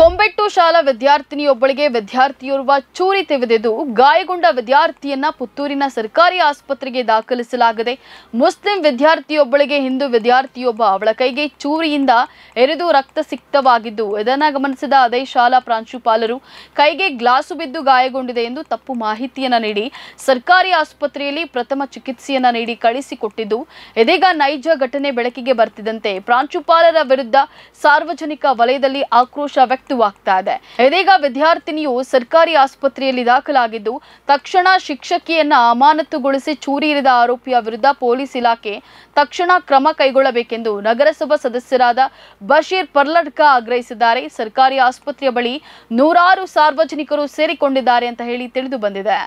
ಕೊಂಬೆಟ್ಟು ಶಾಲಾ ವಿದ್ಯಾರ್ಥಿನಿಯೊಬ್ಬಳಿಗೆ ವಿದ್ಯಾರ್ಥಿಯೋರ್ವ ಚೂರಿ ತೆವೆದೆದು ಗಾಯಗೊಂಡ ವಿದ್ಯಾರ್ಥಿಯನ್ನ ಪುತ್ತೂರಿನ ಸರ್ಕಾರಿ ಆಸ್ಪತ್ರೆಗೆ ದಾಖಲಿಸಲಾಗಿದೆ ಮುಸ್ಲಿಂ ವಿದ್ಯಾರ್ಥಿಯೊಬ್ಬಳಿಗೆ ಹಿಂದೂ ವಿದ್ಯಾರ್ಥಿಯೊಬ್ಬ ಅವಳ ಕೈಗೆ ಚೂರಿಯಿಂದ ಎರೆದು ರಕ್ತ ಸಿಕ್ತವಾಗಿದ್ದು ಇದನ್ನು ಗಮನಿಸಿದ ಅದೇ ಶಾಲಾ ಪ್ರಾಂಶುಪಾಲರು ಕೈಗೆ ಗ್ಲಾಸು ಬಿದ್ದು ಗಾಯಗೊಂಡಿದೆ ಎಂದು ತಪ್ಪು ಮಾಹಿತಿಯನ್ನ ನೀಡಿ ಸರ್ಕಾರಿ ಆಸ್ಪತ್ರೆಯಲ್ಲಿ ಪ್ರಥಮ ಚಿಕಿತ್ಸೆಯನ್ನ ನೀಡಿ ಕಳಿಸಿಕೊಟ್ಟಿದ್ದು ಇದೀಗ ನೈಜ ಘಟನೆ ಬೆಳಕಿಗೆ ಬರ್ತಿದಂತೆ ಪ್ರಾಂಶುಪಾಲರ ವಿರುದ್ಧ ಸಾರ್ವಜನಿಕ ವಲಯದಲ್ಲಿ ಆಕ್ರೋಶ ವ್ಯಕ್ತ ವ್ಯಕ್ತವಾಗ್ತಾ ಇದೆ ಇದೀಗ ವಿದ್ಯಾರ್ಥಿನಿಯು ಸರ್ಕಾರಿ ಆಸ್ಪತ್ರೆಯಲ್ಲಿ ದಾಖಲಾಗಿದ್ದು ತಕ್ಷಣ ಶಿಕ್ಷಕಿಯನ್ನ ಅಮಾನತುಗೊಳಿಸಿ ಚೂರಿ ಆರೋಪಿಯ ವಿರುದ್ಧ ಪೊಲೀಸ್ ಇಲಾಖೆ ತಕ್ಷಣ ಕ್ರಮ ಕೈಗೊಳ್ಳಬೇಕೆಂದು ನಗರಸಭಾ ಸದಸ್ಯರಾದ ಬಶೀರ್ ಪರ್ಲಡ್ಕ ಆಗ್ರಹಿಸಿದ್ದಾರೆ ಸರ್ಕಾರಿ ಆಸ್ಪತ್ರೆಯ ಬಳಿ ನೂರಾರು ಸಾರ್ವಜನಿಕರು ಸೇರಿಕೊಂಡಿದ್ದಾರೆ ಅಂತ ಹೇಳಿ ತಿಳಿದು ಬಂದಿದೆ